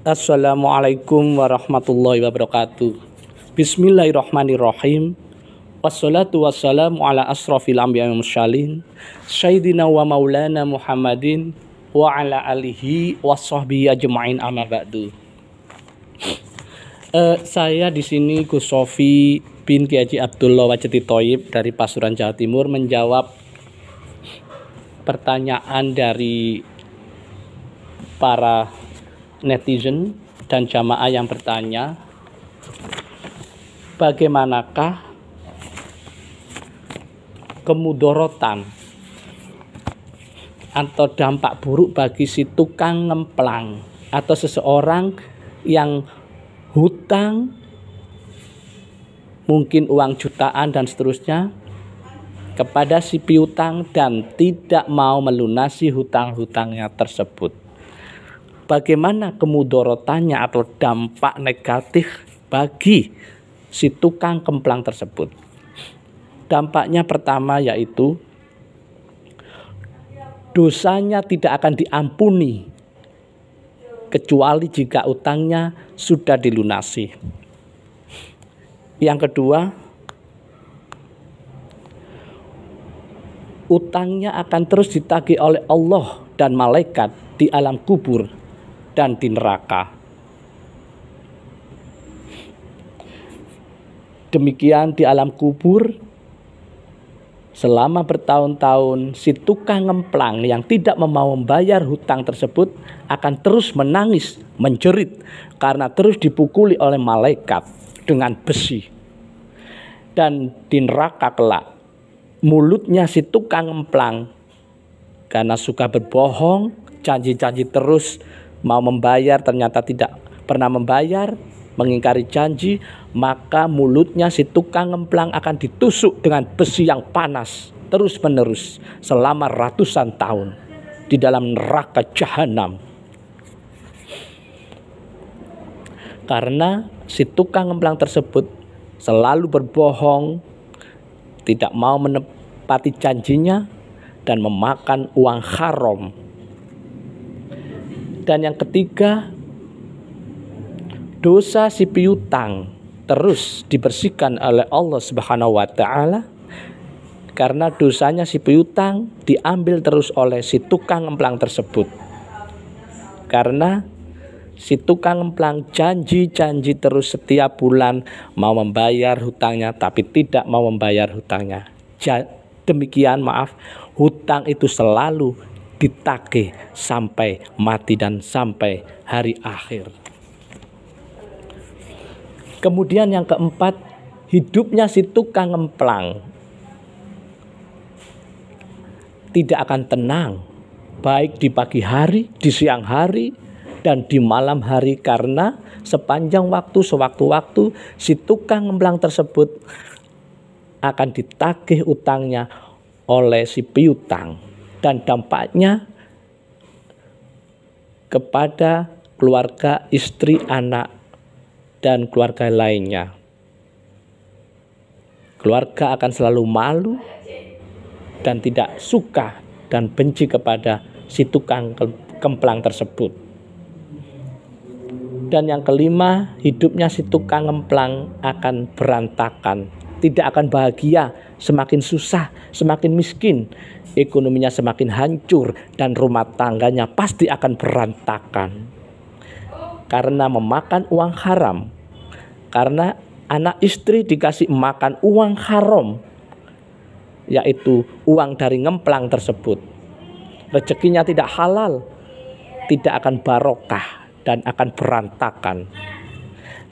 Assalamualaikum warahmatullahi wabarakatuh. Bismillahirrahmanirrahim. Wassalatu wassalamu ala asrafil anbiya mursalin sayyidina wa maulana Muhammadin wa ala alihi wa sahbihi ajmain amma ba'du. Uh, saya di sini Gus Sofi bin Kiai Abdullah Wajeti Toyib dari Pasuruan Jawa Timur menjawab pertanyaan dari para netizen dan jamaah yang bertanya bagaimanakah kemudorotan atau dampak buruk bagi si tukang ngemplang atau seseorang yang hutang mungkin uang jutaan dan seterusnya kepada si piutang dan tidak mau melunasi hutang-hutangnya tersebut bagaimana kemudorotannya atau dampak negatif bagi si tukang kemplang tersebut. Dampaknya pertama yaitu dosanya tidak akan diampuni kecuali jika utangnya sudah dilunasi. Yang kedua, utangnya akan terus ditagih oleh Allah dan malaikat di alam kubur dan di neraka. Demikian di alam kubur selama bertahun-tahun si tukang ngemplang yang tidak mau membayar hutang tersebut akan terus menangis, menjerit karena terus dipukuli oleh malaikat dengan besi. Dan di neraka kelak mulutnya si tukang ngemplang karena suka berbohong, janji-janji terus mau membayar ternyata tidak pernah membayar, mengingkari janji, maka mulutnya si tukang ngemplang akan ditusuk dengan besi yang panas terus-menerus selama ratusan tahun di dalam neraka jahanam. Karena si tukang ngemplang tersebut selalu berbohong, tidak mau menepati janjinya dan memakan uang haram dan yang ketiga, dosa si piutang terus dibersihkan oleh Allah Subhanahu wa taala karena dosanya si piutang diambil terus oleh si tukang emplang tersebut. Karena si tukang emplang janji-janji terus setiap bulan mau membayar hutangnya tapi tidak mau membayar hutangnya. demikian maaf, hutang itu selalu ditake sampai mati dan sampai hari akhir. Kemudian yang keempat, hidupnya si tukang emplang tidak akan tenang baik di pagi hari, di siang hari, dan di malam hari karena sepanjang waktu sewaktu-waktu si tukang emplang tersebut akan ditagih utangnya oleh si piutang dan dampaknya kepada keluarga istri, anak, dan keluarga lainnya. Keluarga akan selalu malu dan tidak suka dan benci kepada si tukang kemplang tersebut. Dan yang kelima, hidupnya si tukang kemplang akan berantakan tidak akan bahagia, semakin susah, semakin miskin, ekonominya semakin hancur dan rumah tangganya pasti akan berantakan. Karena memakan uang haram. Karena anak istri dikasih makan uang haram yaitu uang dari ngemplang tersebut. Rezekinya tidak halal, tidak akan barokah dan akan berantakan.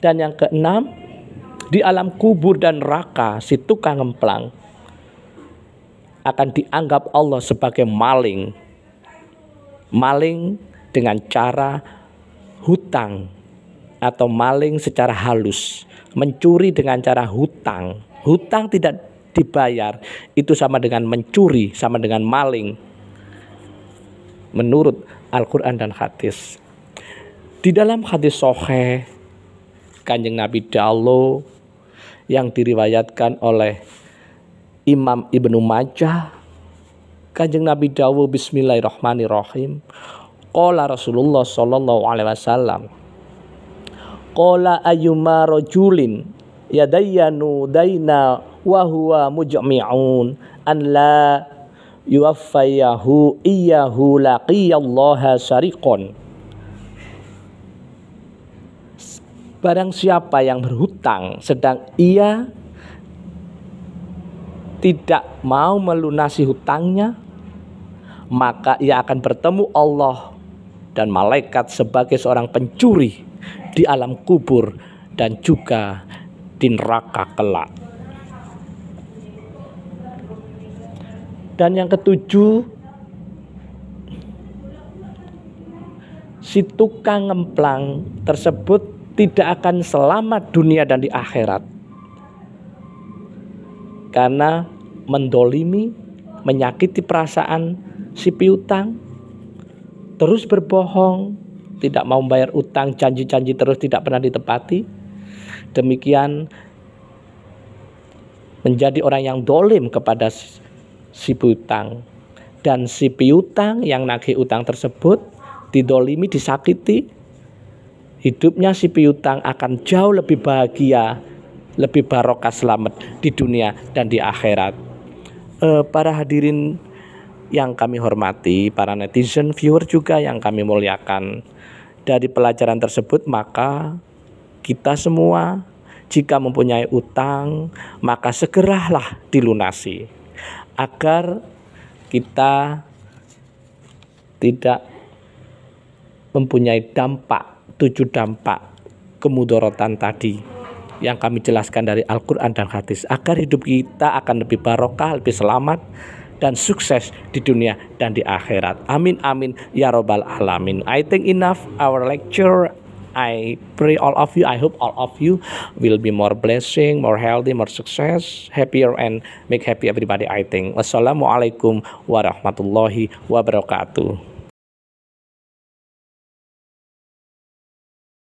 Dan yang keenam, di alam kubur dan neraka si tukang emplang akan dianggap Allah sebagai maling. Maling dengan cara hutang atau maling secara halus, mencuri dengan cara hutang. Hutang tidak dibayar itu sama dengan mencuri, sama dengan maling. Menurut Al-Qur'an dan hadis. Di dalam hadis soheh Kanjeng Nabi Dalo yang diriwayatkan oleh Imam Ibnu Majah Kanjeng Nabi Dawu Bismillahirrahmanirrahim Qala Rasulullah Sallallahu Alaihi Wasallam Qala ayyuma rajulin yadayyanu daina wa huwa mujmi'un an la yuwaffayahu iyyahu laqiyallaha sariqon Barang siapa yang berhutang sedang ia tidak mau melunasi hutangnya, maka ia akan bertemu Allah dan malaikat sebagai seorang pencuri di alam kubur dan juga di neraka kelak. Dan yang ketujuh, si tukang ngemplang tersebut tidak akan selamat dunia dan di akhirat karena mendolimi, menyakiti perasaan si piutang, terus berbohong, tidak mau bayar utang, janji-janji terus tidak pernah ditepati. Demikian menjadi orang yang dolim kepada si piutang dan si piutang yang nagih utang tersebut didolimi, disakiti, hidupnya si piutang akan jauh lebih bahagia, lebih barokah selamat di dunia dan di akhirat. E, para hadirin yang kami hormati, para netizen, viewer juga yang kami muliakan. Dari pelajaran tersebut maka kita semua jika mempunyai utang maka segeralah dilunasi agar kita tidak mempunyai dampak tujuh dampak kemudorotan tadi yang kami jelaskan dari Al-Quran dan hadis agar hidup kita akan lebih barokah, lebih selamat dan sukses di dunia dan di akhirat. Amin amin ya robbal alamin. I think enough our lecture I pray all of you, I hope all of you will be more blessing, more healthy, more success, happier and make happy everybody I think. Wassalamualaikum warahmatullahi wabarakatuh.